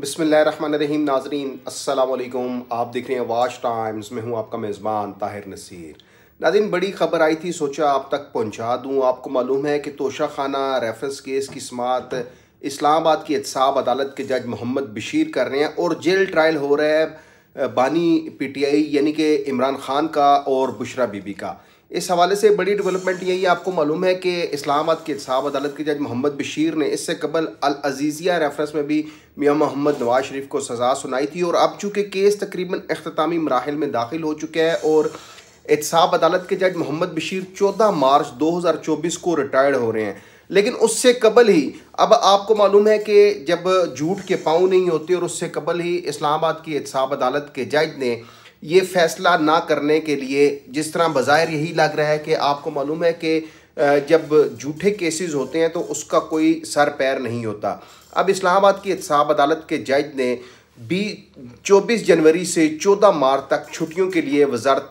बसमीम नाजरीन असलकुम आप देख रहे हैं वाश टाइम्स में हूँ आपका मेज़बान ताहिर नसीर नाजरीन बड़ी खबर आई थी सोचा आप तक पहुँचा दूँ आपको मालूम है कि तोशा खाना रेफरेंस केस की समात इस्लामाबाद की एहसाब अदालत के जज मोहम्मद बशीर कर रहे हैं और जेल ट्रायल हो रहा है बानी पी टी आई यानी कि इमरान खान का और बुशरा बीबी का इस हवाले से बड़ी डेवलपमेंट यही आपको मालूम है कि इस्लामाबाद के साहब अदालत के जज मोहम्मद बशीर ने इससे कबल अल अजीज़िया रेफरेंस में भी मियाँ मोहम्मद नवाज शरीफ को सज़ा सुनाई थी और अब चूँकि केस तकरीबन अख्तामी मराहल में दाखिल हो चुका है और एहतसाब अदालत के जज मोहम्मद बशीर 14 मार्च 2024 को रिटायर्ड हो रहे हैं लेकिन उससे कबल ही अब आपको मालूम है कि जब झूठ के पाँव नहीं होते और उससे कबल ही इस्लामाबाद की एहतसाब अदालत के जज ने ये फैसला ना करने के लिए जिस तरह बाज़ाहिर यही लग रहा है कि आपको मालूम है कि जब झूठे केसेस होते हैं तो उसका कोई सर पैर नहीं होता अब इस्लामाबाद की एहसाब अदालत के जज ने बी चौबीस जनवरी से चौदह मार्च तक छुट्टियों के लिए वजारत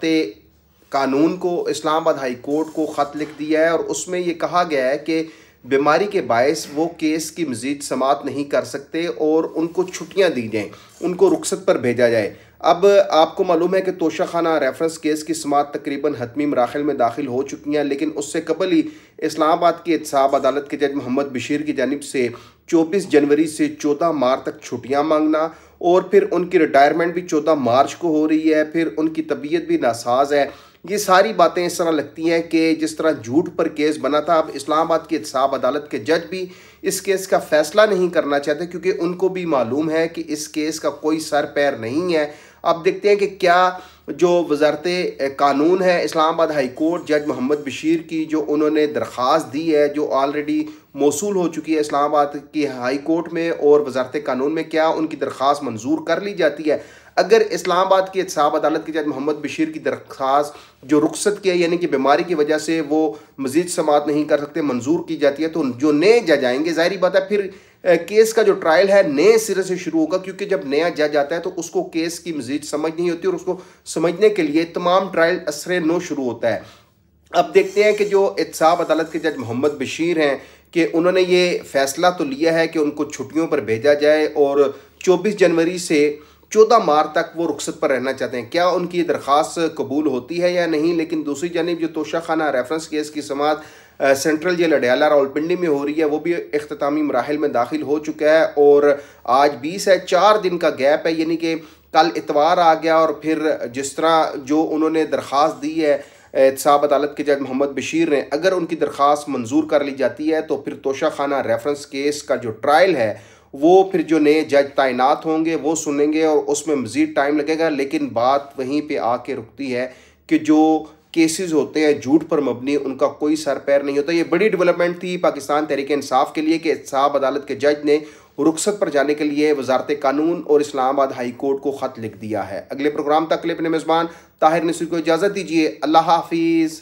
कानून को इस्लामाबाद हाई कोर्ट को ख़त लिख दिया है और उसमें ये कहा गया है कि बीमारी के बायस वो केस की मजीद समात नहीं कर सकते और उनको छुट्टियां दी जाएँ उनको रुखसत पर भेजा जाए अब आपको मालूम है कि तोशा खाना रेफरेंस केस की समात तकरीबन हतमी मराखिल में दाखिल हो चुकी हैं लेकिन उससे कबल ही इस्लामाबाद की एहसाब अदालत के जज मोहम्मद बशीर की जानब से 24 जनवरी से 14 मार्च तक छुट्टियां मांगना और फिर उनकी रिटायरमेंट भी 14 मार्च को हो रही है फिर उनकी तबीयत भी नासाज है ये सारी बातें इस तरह लगती हैं कि जिस तरह झूठ पर केस बना था अब इस्लामाबाद की इतसाब अदालत के जज भी इस केस का फैसला नहीं करना चाहते क्योंकि उनको भी मालूम है कि इस केस का कोई सर पैर नहीं है अब देखते हैं कि क्या जो वजारत कानून है इस्लामाबाद हाई कोर्ट जज मोहम्मद बशीर की जो उन्होंने दरख्वास्त दी है जो ऑलरेडी मौसू हो चुकी है इस्लामाबाद की हाई कोर्ट में और वजारत कानून में क्या उनकी दरख्वास्त मंजूर कर ली जाती है अगर इस्लामाबाद की एहसाब अदालत के जज मोहम्मद बशीर की दरख्वास्त जो रुखसत की है यानी कि बीमारी की वजह से वो मजीद समात नहीं कर सकते मंजूर की जाती है तो जो नए जज आएंगे ज़ाहरी बात है फिर केस का जो ट्रायल है नए सिरे से शुरू होगा क्योंकि जब नया जज आता है तो उसको केस की मजीद समझ नहीं होती और उसको समझने के लिए तमाम ट्रायल असर नो शुरू होता है अब देखते हैं कि जो एहसाब अदालत के जज मोहम्मद बशीर हैं कि उन्होंने ये फैसला तो लिया है कि उनको छुट्टियों पर भेजा जाए और 24 जनवरी से चौदह मार्च तक वो रुख्सत पर रहना चाहते हैं क्या उनकी दरख्वास्त कबूल होती है या नहीं लेकिन दूसरी जानब जो तोशा खाना रेफरेंस केस की समात सेंट्रल जेल अडयाला रावलपिंडी में हो रही है वो भी अख्तामी मराहल में दाखिल हो चुका है और आज बीस है चार दिन का गैप है यानी कि कल इतवार आ गया और फिर जिस तरह जो उन्होंने दरख्वास्त दी है एहतसाब अदालत के जज मोहम्मद बशीर ने अगर उनकी दरख्वास्त मंजूर कर ली जाती है तो फिर तोशा खाना रेफरेंस केस का जो ट्रायल है वो फिर जो नए जज तैनात होंगे वो सुनेंगे और उसमें मज़ीद टाइम लगेगा लेकिन बात वहीं पर आके रुकती है कि जो केसेस होते हैं झूठ पर मबनी उनका कोई सर पैर नहीं होता ये बड़ी डेवलपमेंट थी पाकिस्तान तहरीक इंसाफ के लिए कि साहब अदालत के जज ने रुखसत पर जाने के लिए वजारत कानून और इस्लामाबाद हाई कोर्ट को ख़त लिख दिया है अगले प्रोग्राम तक अपने मेज़बान ताहिर नसीर को इजाज़त दीजिए अल्लाह हाफिज़